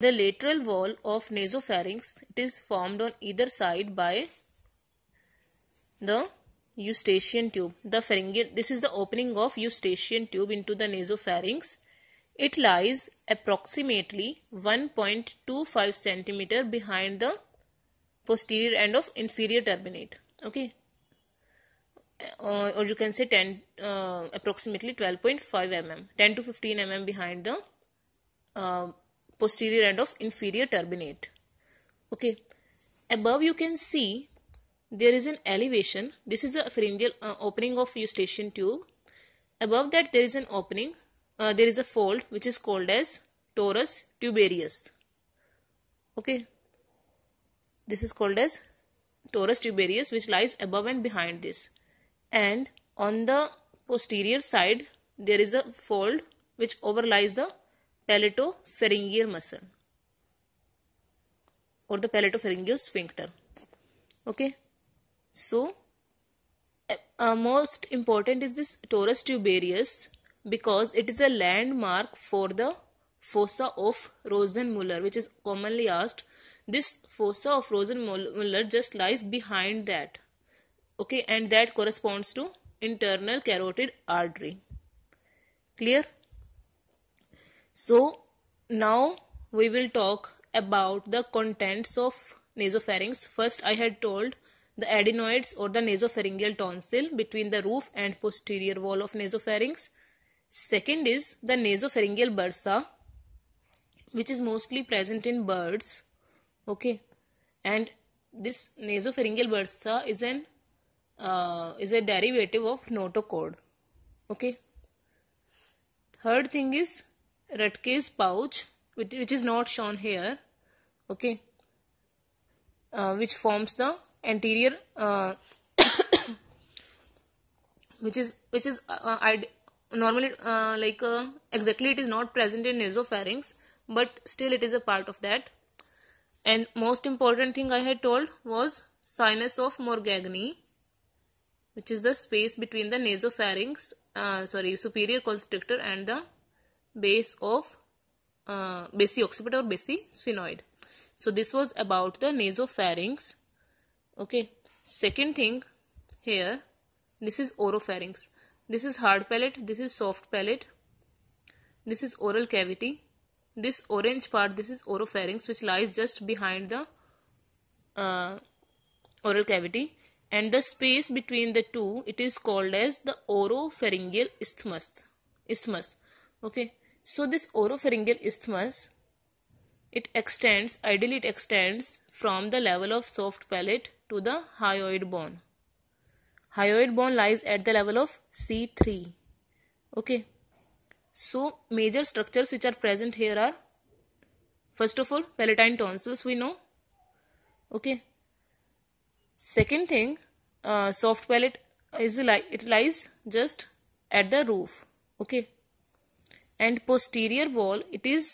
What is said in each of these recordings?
The lateral wall of nasopharynx it is formed on either side by the eustachian tube. The pharyngeal this is the opening of eustachian tube into the nasopharynx. It lies approximately 1.25 centimeter behind the posterior end of inferior turbinate. Okay. Uh, or you can say 10 uh, approximately 12.5 mm 10 to 15 mm behind the uh, posterior end of inferior turbinate. Okay. Above you can see there is an elevation. This is the pharyngeal uh, opening of eustachian tube. Above that there is an opening. Uh, there is a fold which is called as torus tuberius. Okay. This is called as torus tuberius which lies above and behind this. And on the posterior side there is a fold which overlies the pharyngeal muscle or the pharyngeal sphincter okay so uh, most important is this torus tuberius because it is a landmark for the fossa of Rosenmuller which is commonly asked this fossa of Rosenmuller just lies behind that okay and that corresponds to internal carotid artery clear so now we will talk about the contents of nasopharynx. First I had told the adenoids or the nasopharyngeal tonsil between the roof and posterior wall of nasopharynx. Second is the nasopharyngeal bursa which is mostly present in birds. Okay. And this nasopharyngeal bursa is an uh, is a derivative of notochord. Okay. Third thing is Rutke's pouch which is not shown here okay uh, which forms the anterior uh, which is which is uh, uh normally uh, like uh, exactly it is not present in nasopharynx but still it is a part of that and most important thing I had told was sinus of Morgagni which is the space between the nasopharynx sorry superior constrictor and the base of uh, occipital or sphenoid. So this was about the nasopharynx. Okay. Second thing here, this is oropharynx. This is hard palate, this is soft palate. This is oral cavity. This orange part, this is oropharynx which lies just behind the uh, oral cavity and the space between the two it is called as the oropharyngeal isthmus isthmus okay so this oropharyngeal isthmus, it extends, ideally it extends from the level of soft palate to the hyoid bone. Hyoid bone lies at the level of C3. Okay. So major structures which are present here are first of all palatine tonsils we know. Okay. Second thing uh, soft palate is like it lies just at the roof. Okay and posterior wall it is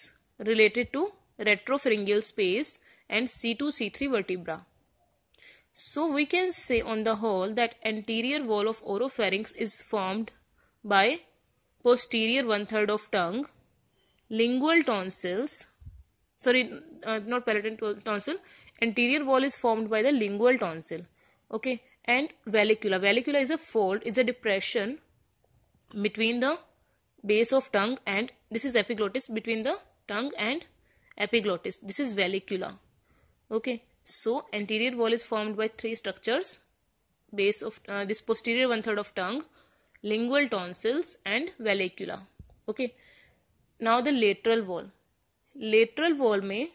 related to retropharyngeal space and C2 C3 vertebra. So we can say on the whole that anterior wall of oropharynx is formed by posterior one third of tongue, lingual tonsils, sorry uh, not palatal tonsil, anterior wall is formed by the lingual tonsil, okay, and vallicula. Vallicula is a fold, is a depression between the base of tongue and this is epiglottis between the tongue and epiglottis. This is vallicula. Okay. So anterior wall is formed by three structures. Base of uh, this posterior one third of tongue, lingual tonsils and vallicula. Okay. Now the lateral wall. Lateral wall may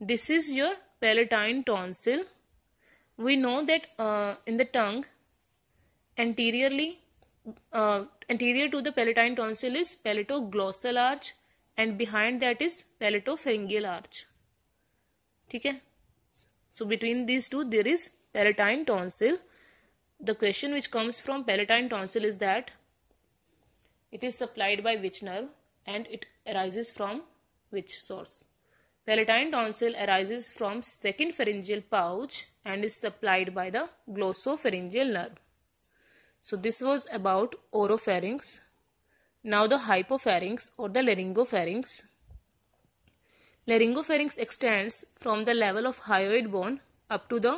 this is your palatine tonsil. We know that uh, in the tongue anteriorly uh, anterior to the palatine tonsil is palatoglossal arch and behind that is palatopharyngeal arch. Okay. so between these two there is palatine tonsil the question which comes from palatine tonsil is that it is supplied by which nerve and it arises from which source palatine tonsil arises from second pharyngeal pouch and is supplied by the glossopharyngeal nerve so this was about oropharynx. Now the hypopharynx or the laryngopharynx. Laryngopharynx extends from the level of hyoid bone up to the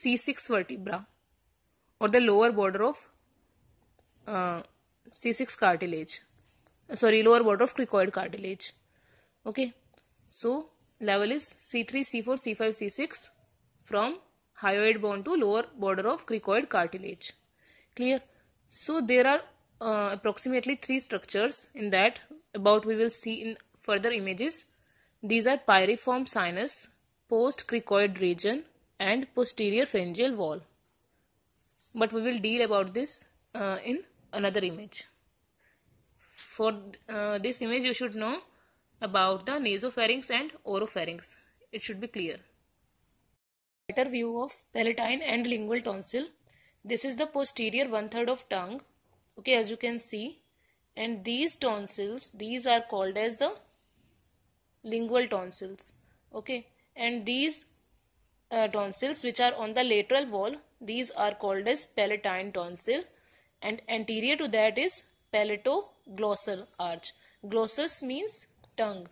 C6 vertebra or the lower border of uh, C6 cartilage. Uh, sorry, lower border of cricoid cartilage. Okay. So, level is C3, C4, C5, C6 from hyoid bone to lower border of cricoid cartilage clear so there are uh, approximately three structures in that about we will see in further images these are pyriform sinus post-cricoid region and posterior pharyngeal wall but we will deal about this uh, in another image for uh, this image you should know about the nasopharynx and oropharynx it should be clear better view of palatine and lingual tonsil this is the posterior one third of tongue. Okay, as you can see. And these tonsils, these are called as the lingual tonsils. Okay, and these uh, tonsils which are on the lateral wall, these are called as palatine tonsil. And anterior to that is palatoglossal arch. Glossus means tongue.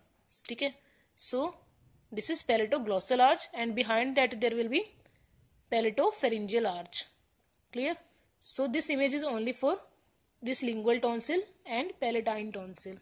Okay, so this is palatoglossal arch and behind that there will be palatopharyngeal arch. Clear? So this image is only for this lingual tonsil and palatine tonsil.